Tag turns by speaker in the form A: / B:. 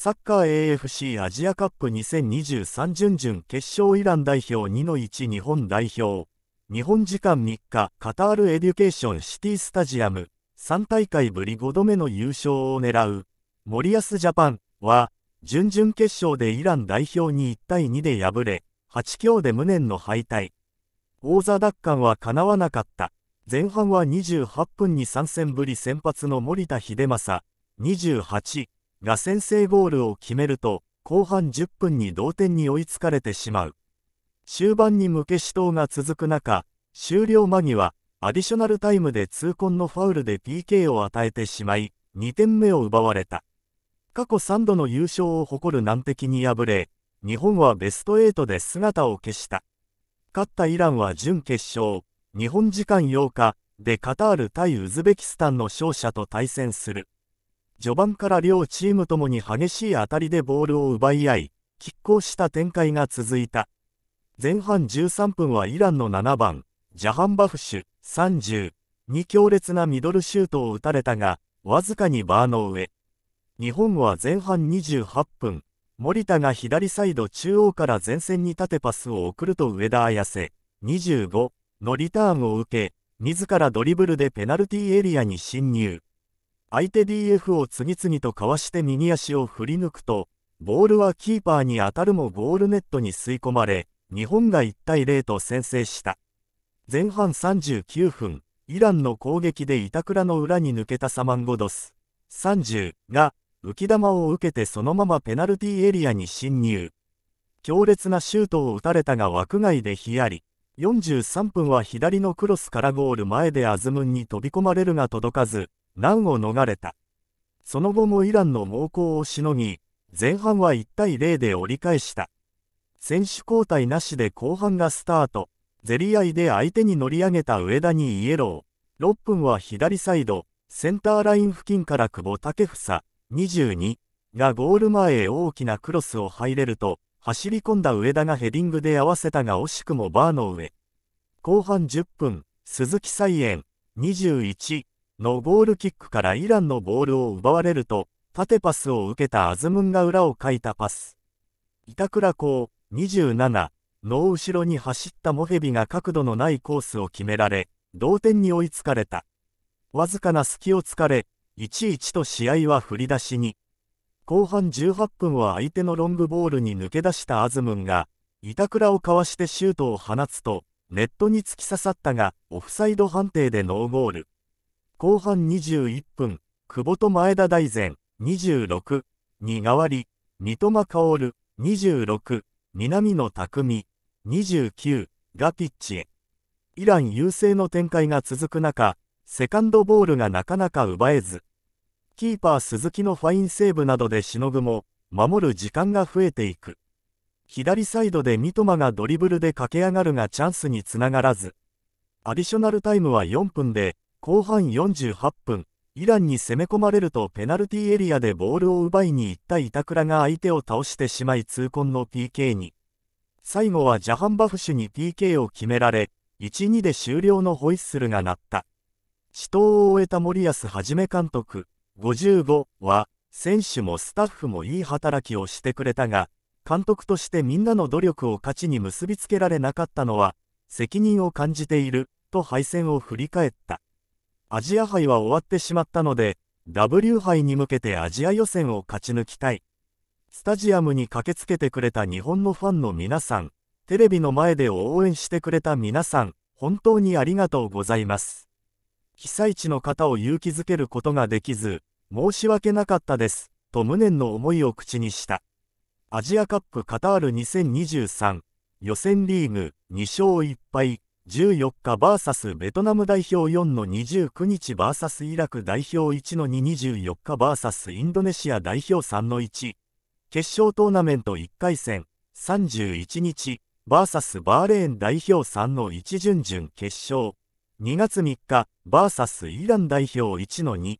A: サッカー AFC アジアカップ2023準々決勝イラン代表2-1日本代表。日本時間3日、カタールエデュケーションシティスタジアム、3大会ぶり5度目の優勝を狙う、森保ジャパンは、準々決勝でイラン代表に1対2で敗れ、8強で無念の敗退。王座奪還はかなわなかった。前半は28分に3戦ぶり先発の森田秀政、28、が先制ゴールを決めると、後半10分に同点に追いつかれてしまう。終盤に無け死闘が続く中、終了間際、アディショナルタイムで痛恨のファウルで PK を与えてしまい、2点目を奪われた。過去3度の優勝を誇る難敵に敗れ、日本はベスト8で姿を消した。勝ったイランは準決勝、日本時間8日でカタール対ウズベキスタンの勝者と対戦する。序盤から両チームともに激しい当たりでボールを奪い合い、拮抗した展開が続いた。前半13分はイランの7番、ジャハンバフシュ、30に強烈なミドルシュートを打たれたが、わずかにバーの上。日本は前半28分、森田が左サイド中央から前線に縦パスを送ると上田綾瀬、25のリターンを受け、自らドリブルでペナルティーエリアに侵入。相手 DF を次々とかわして右足を振り抜くと、ボールはキーパーに当たるもゴールネットに吸い込まれ、日本が1対0と先制した。前半39分、イランの攻撃で板倉の裏に抜けたサマンゴドス30が浮き球を受けてそのままペナルティーエリアに侵入。強烈なシュートを打たれたが枠外でヒヤリ。43分は左のクロスからゴール前でアズムンに飛び込まれるが届かず、難を逃れた。その後もイランの猛攻をしのぎ、前半は1対0で折り返した。選手交代なしで後半がスタート。ゼリ合いで相手に乗り上げた上田にイエロー。6分は左サイド、センターライン付近から久保建英、22がゴール前へ大きなクロスを入れると、走り込んだ上田がヘディングで合わせたが惜しくもバーの上。後半10分、鈴木菜園、21のゴールキックからイランのボールを奪われると、縦パスを受けたアズムンが裏をかいたパス。板倉港27の後ろに走ったモヘビが角度のないコースを決められ、同点に追いつかれた。わずかな隙をつかれ、1-1と試合は振り出しに。後半18分は相手のロングボールに抜け出したアズムンが、板倉をかわしてシュートを放つと、ネットに突き刺さったが、オフサイド判定でノーゴール。後半21分、久保と前田大然、26、に代わり、三笘薫、26、南野拓実、29がピッチへ。イラン優勢の展開が続く中、セカンドボールがなかなか奪えず、キーパー鈴木のファインセーブなどでしのぐも、守る時間が増えていく。左サイドで三笘がドリブルで駆け上がるがチャンスにつながらず、アディショナルタイムは4分で、後半48分、イランに攻め込まれるとペナルティエリアでボールを奪いに行った板倉が相手を倒してしまい痛恨の PK に。最後はジャハンバフシュに PK を決められ、1-2で終了のホイッスルが鳴った。死闘を終えた森保一監督、55は、選手もスタッフもいい働きをしてくれたが、監督としてみんなの努力を勝ちに結びつけられなかったのは、責任を感じている、と敗戦を振り返った。アジア杯は終わってしまったので、W 杯に向けてアジア予選を勝ち抜きたい。スタジアムに駆けつけてくれた日本のファンの皆さん、テレビの前で応援してくれた皆さん、本当にありがとうございます。被災地の方を勇気づけることができず、申し訳なかったです、と無念の思いを口にした。アジアカップカタール2023予選リーグ2勝1敗14日 VS ベトナム代表4の29日 VS イラク代表1の224日 VS インドネシア代表3の1決勝トーナメント1回戦31日 VS バーレーン代表3の1準々決勝2月3日 VS イラン代表1の2